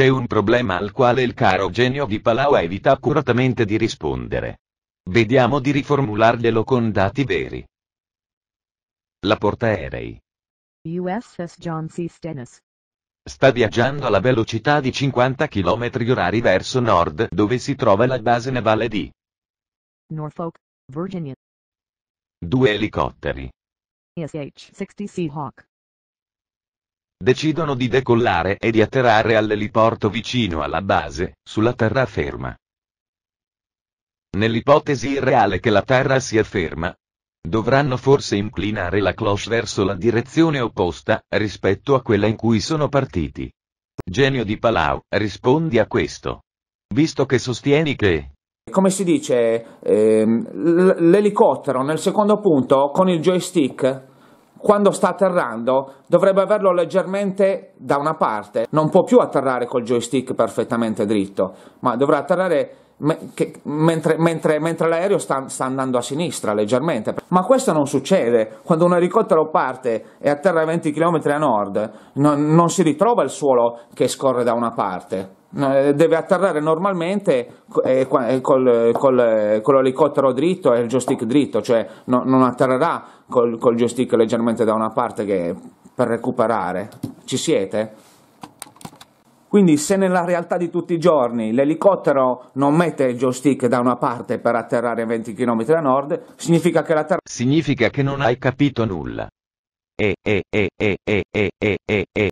C'è un problema al quale il caro genio di Palau evita accuratamente di rispondere. Vediamo di riformularglielo con dati veri. La portaerei. USS John C. Stennis. Sta viaggiando alla velocità di 50 km h verso nord dove si trova la base navale di Norfolk, Virginia. Due elicotteri. SH-60 Seahawk. Decidono di decollare e di atterrare all'eliporto vicino alla base, sulla terraferma. Nell'ipotesi irreale che la terra sia ferma, dovranno forse inclinare la cloche verso la direzione opposta, rispetto a quella in cui sono partiti. Genio di Palau, rispondi a questo. Visto che sostieni che, come si dice, ehm, l'elicottero nel secondo punto con il joystick quando sta atterrando dovrebbe averlo leggermente da una parte, non può più atterrare col joystick perfettamente dritto, ma dovrà atterrare me che, mentre, mentre, mentre l'aereo sta, sta, andando a sinistra leggermente. Ma questo non succede, quando un elicottero parte e atterra 20 km a nord non, non si ritrova il suolo che scorre da una parte. Eh, deve atterrare normalmente eh, eh, col, col, col, con l'elicottero dritto e il joystick dritto, cioè no, non atterrerà col, col joystick leggermente da una parte che, per recuperare. Ci siete? Quindi se nella realtà di tutti i giorni l'elicottero non mette il joystick da una parte per atterrare a 20 km a nord, significa che la Terra... Significa che non hai capito nulla. E, e, e, e, e, e, e, e,